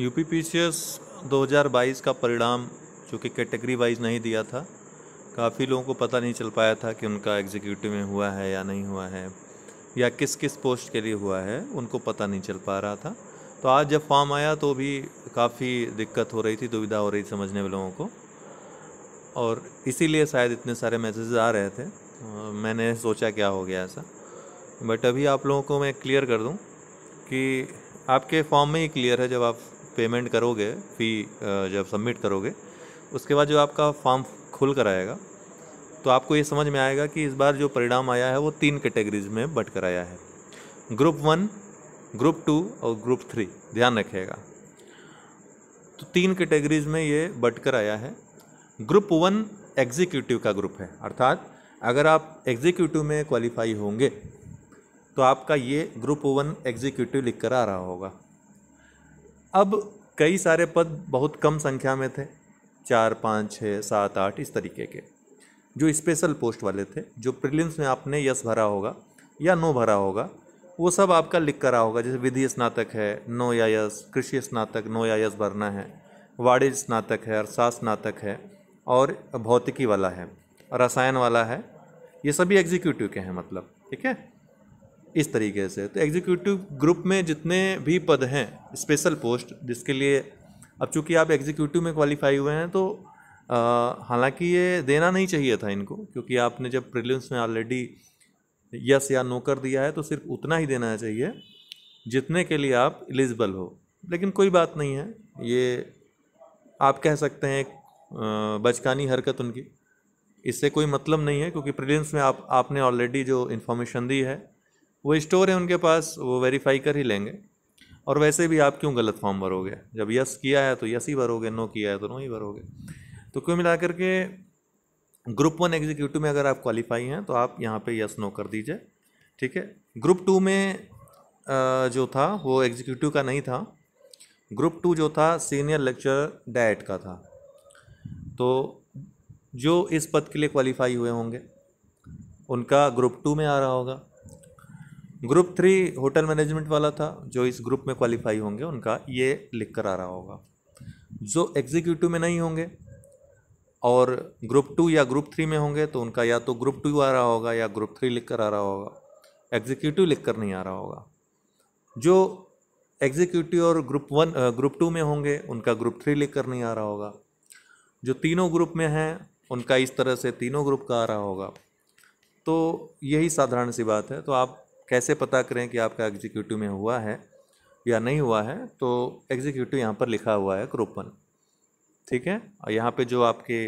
you P P C S दो हज़ार बाईस का परिणाम चूँकि कैटेगरी वाइज नहीं दिया था काफ़ी लोगों को पता नहीं चल पाया था कि उनका एग्जीक्यूटिव में हुआ है या नहीं हुआ है या किस किस पोस्ट के लिए हुआ है उनको पता नहीं चल पा रहा था तो आज जब फॉर्म आया तो भी काफ़ी दिक्कत हो रही थी दुविधा हो रही थी समझने वाले लोगों को और इसीलिए शायद इतने सारे मैसेजेस आ रहे थे मैंने सोचा क्या हो गया ऐसा बट अभी आप लोगों को मैं क्लियर कर दूं कि आपके फॉर्म में ही क्लियर है जब आप पेमेंट करोगे फ़ी जब सबमिट करोगे उसके बाद जो आपका फॉर्म खुल कर आएगा तो आपको ये समझ में आएगा कि इस बार जो परिणाम आया है वो तीन कैटेगरीज में बट कर आया है ग्रुप वन ग्रुप टू और ग्रुप थ्री ध्यान रखेगा तो तीन कैटेगरीज में ये बट कर आया है ग्रुप वन एग्जीक्यूटिव का ग्रुप है अर्थात अगर आप एग्जीक्यूटिव में क्वालिफाई होंगे तो आपका ये ग्रुप वन एग्जीक्यूटिव लिख कर आ रहा होगा अब कई सारे पद बहुत कम संख्या में थे चार पाँच छः सात आठ इस तरीके के जो स्पेशल पोस्ट वाले थे जो प्रिलिम्स में आपने यस भरा होगा या नो भरा होगा वो सब आपका लिख कर होगा जैसे विधि स्नातक है नो या यस कृषि स्नातक नो या यस भरना है वाणिज्य स्नातक है अर्थशास्त्र स्नातक है और भौतिकी वाला है रसायन वाला है ये सभी एग्जीक्यूटिव के हैं मतलब ठीक है इस तरीके से तो एग्जीक्यूटिव ग्रुप में जितने भी पद हैं स्पेशल पोस्ट जिसके लिए अब चूंकि आप एग्जीक्यूटिव में क्वालिफाई हुए हैं तो हालांकि ये देना नहीं चाहिए था इनको क्योंकि आपने जब प्रिलिम्स में ऑलरेडी यस या नो कर दिया है तो सिर्फ उतना ही देना चाहिए जितने के लिए आप एलिजिबल हो लेकिन कोई बात नहीं है ये आप कह सकते हैं बचकानी हरकत उनकी इससे कोई मतलब नहीं है क्योंकि प्रिलिम्स में आप आपने ऑलरेडी जो इन्फॉर्मेशन दी है वो स्टोर है उनके पास वो वेरीफाई कर ही लेंगे और वैसे भी आप क्यों गलत फॉर्म भरोगे जब यस किया है तो यस ही भरोगे नो किया है तो नो ही भरोगे तो क्यों मिला करके ग्रुप वन एग्जीक्यूटिव में अगर आप क्वालिफाई हैं तो आप यहाँ पे यस नो कर दीजिए ठीक है ग्रुप टू में जो था वो एग्जीक्यूटिव का नहीं था ग्रुप टू जो था सीनियर लेक्चर डाइट का था तो जो इस पद के लिए क्वालिफाई हुए होंगे उनका ग्रुप टू में आ रहा होगा ग्रुप थ्री होटल मैनेजमेंट वाला था जो इस ग्रुप में क्वालिफाई होंगे उनका ये लिख कर आ रहा होगा जो एग्जीक्यूटिव में नहीं होंगे और ग्रुप टू या ग्रुप थ्री में होंगे तो उनका या तो ग्रुप टू आ रहा होगा या ग्रुप थ्री लिख कर आ रहा होगा एग्जीक्यूटिव लिख कर नहीं आ रहा होगा जो एग्जीक्यूटिव और ग्रुप वन ग्रुप टू में होंगे उनका ग्रुप थ्री लिख कर नहीं आ रहा होगा जो तीनों ग्रुप में हैं उनका इस तरह से तीनों ग्रुप का आ रहा होगा तो यही साधारण सी बात है तो आप कैसे पता करें कि आपका एग्जीक्यूटिव में हुआ है या नहीं हुआ है तो एग्जीक्यूटिव यहाँ पर लिखा हुआ है क्रोपन ठीक है और यहाँ पे जो आपके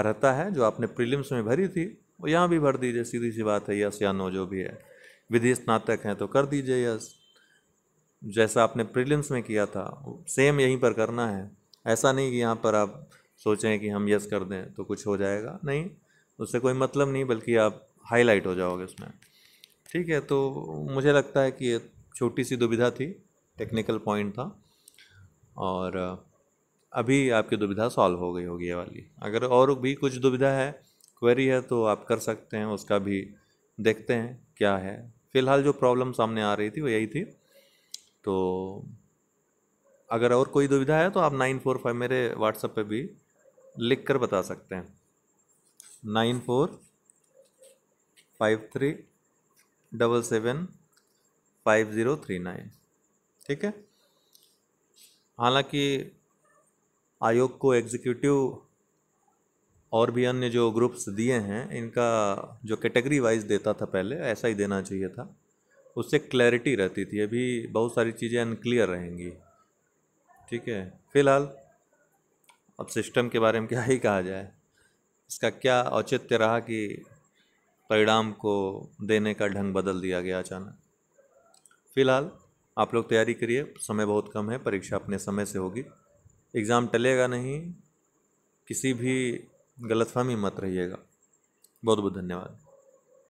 अर्हता है जो आपने प्रीलिम्स में भरी थी वो यहाँ भी भर दीजिए सीधी सी बात है यस या नो जो भी है विधि स्नातक हैं तो कर दीजिए यस जैसा आपने प्रीलिम्स में किया था सेम यहीं पर करना है ऐसा नहीं कि यहाँ पर आप सोचें कि हम यस कर दें तो कुछ हो जाएगा नहीं उससे कोई मतलब नहीं बल्कि आप हाईलाइट हो जाओगे उसमें ठीक है तो मुझे लगता है कि ये छोटी सी दुविधा थी टेक्निकल पॉइंट था और अभी आपकी दुविधा सॉल्व हो गई होगी ये वाली अगर और भी कुछ दुविधा है क्वेरी है तो आप कर सकते हैं उसका भी देखते हैं क्या है फ़िलहाल जो प्रॉब्लम सामने आ रही थी वो यही थी तो अगर और कोई दुविधा है तो आप नाइन फोर फाइव मेरे व्हाट्सएप पे भी लिख कर बता सकते हैं nine four five three double seven five zero three nine ठीक है हालांकि आयोग को एग्जीक्यूटिव और भी अन्य जो ग्रुप्स दिए हैं इनका जो कैटेगरी वाइज देता था पहले ऐसा ही देना चाहिए था उससे क्लैरिटी रहती थी अभी बहुत सारी चीज़ें अनक्लियर रहेंगी ठीक है फिलहाल अब सिस्टम के बारे में क्या ही कहा जाए इसका क्या औचित्य रहा कि परिणाम को देने का ढंग बदल दिया गया अचानक फिलहाल आप लोग तैयारी करिए समय बहुत कम है परीक्षा अपने समय से होगी एग्ज़ाम टलेगा नहीं किसी भी गलतफहमी मत रहिएगा बहुत बहुत धन्यवाद